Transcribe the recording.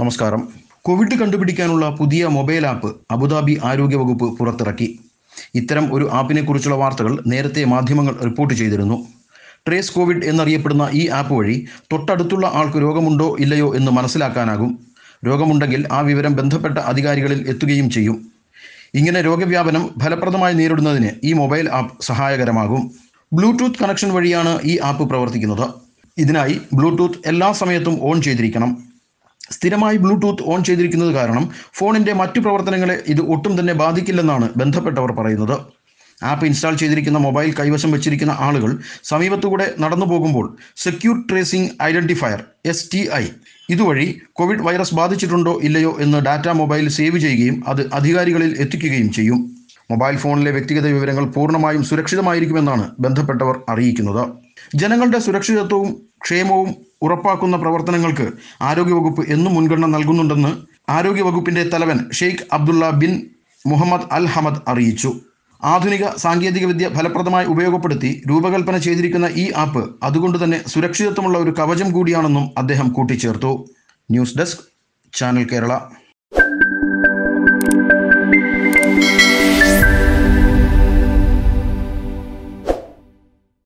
നമസ്കാരം കോവിഡ് കണ്ടുപിടിക്കാനുള്ള പുതിയ മൊബൈൽ ആപ്പ് അബുദാബി ആരോഗ്യവകുപ്പ് പുറത്തിറക്കി ഇത്തരം ഒരു ആപ്പിനെക്കുറിച്ചുള്ള വാർത്തകൾ നേരത്തെ മാധ്യമങ്ങൾ റിപ്പോർട്ട് ചെയ്തിരുന്നു ട്രേസ് കോവിഡ് എന്നറിയപ്പെടുന്ന ഈ ആപ്പ് വഴി തൊട്ടടുത്തുള്ള ആൾക്ക് രോഗമുണ്ടോ ഇല്ലയോ എന്ന് മനസ്സിലാക്കാനാകും രോഗമുണ്ടെങ്കിൽ ആ വിവരം ബന്ധപ്പെട്ട അധികാരികളിൽ എത്തുകയും ചെയ്യും ഇങ്ങനെ രോഗവ്യാപനം ഫലപ്രദമായി നേരിടുന്നതിന് ഈ മൊബൈൽ ആപ്പ് സഹായകരമാകും ബ്ലൂടൂത്ത് കണക്ഷൻ വഴിയാണ് ഈ ആപ്പ് പ്രവർത്തിക്കുന്നത് ഇതിനായി ബ്ലൂടൂത്ത് എല്ലാ സമയത്തും ഓൺ ചെയ്തിരിക്കണം സ്ഥിരമായി ബ്ലൂടൂത്ത് ഓൺ ചെയ്തിരിക്കുന്നത് കാരണം ഫോണിൻ്റെ മറ്റു പ്രവർത്തനങ്ങളെ ഇത് ഒട്ടും തന്നെ ബാധിക്കില്ലെന്നാണ് ബന്ധപ്പെട്ടവർ പറയുന്നത് ആപ്പ് ഇൻസ്റ്റാൾ ചെയ്തിരിക്കുന്ന മൊബൈൽ കൈവശം വെച്ചിരിക്കുന്ന ആളുകൾ സമീപത്തുകൂടെ നടന്നു പോകുമ്പോൾ secure tracing identifier S T I ഇതുവഴി കോവിഡ് വൈറസ് ബാധിച്ചിട്ടുണ്ടോ ഇല്ലയോ എന്ന് ഡാറ്റ മൊബൈൽ സേവ് ചെയ്യുകയും അത് അധികാരികളിൽ എത്തിക്കുകയും ചെയ്യും മൊബൈൽ ഫോണിലെ വ്യക്തിഗത വിവരങ്ങൾ പൂർണ്ണമായും സുരക്ഷിതമായിരിക്കുമെന്നാണ് ബന്ധപ്പെട്ടവർ അറിയിക്കുന്നത് ജനങ്ങളുടെ സുരക്ഷിതത്വവും ക്ഷേമവും ഉറപ്പാക്കുന്ന പ്രവർത്തനങ്ങൾക്ക് ആരോഗ്യവകുപ്പ് എന്നും മുൻഗണന നൽകുന്നുണ്ടെന്ന് ആരോഗ്യവകുപ്പിന്റെ തലവൻ Sheikh Abdullah bin Muhammad Al Hamad അറിയിച്ചു ആധുനിക സാങ്കേതികവിദ്യ ഫലപ്രദമായി ഉപയോഗപ്പെടുത്തി രൂപകൽപ്പന ചെയ്തിരിക്കുന്ന ഈ ആപ്പ് അതുകൊണ്ട് തന്നെ സുരക്ഷിതത്വമുള്ള ഒരു കവചം കൂടിയാണെന്നും അദ്ദേഹം കൂട്ടിച്ചേർത്തു ന്യൂസ് ഡെസ്ക് ചാനൽ കേരള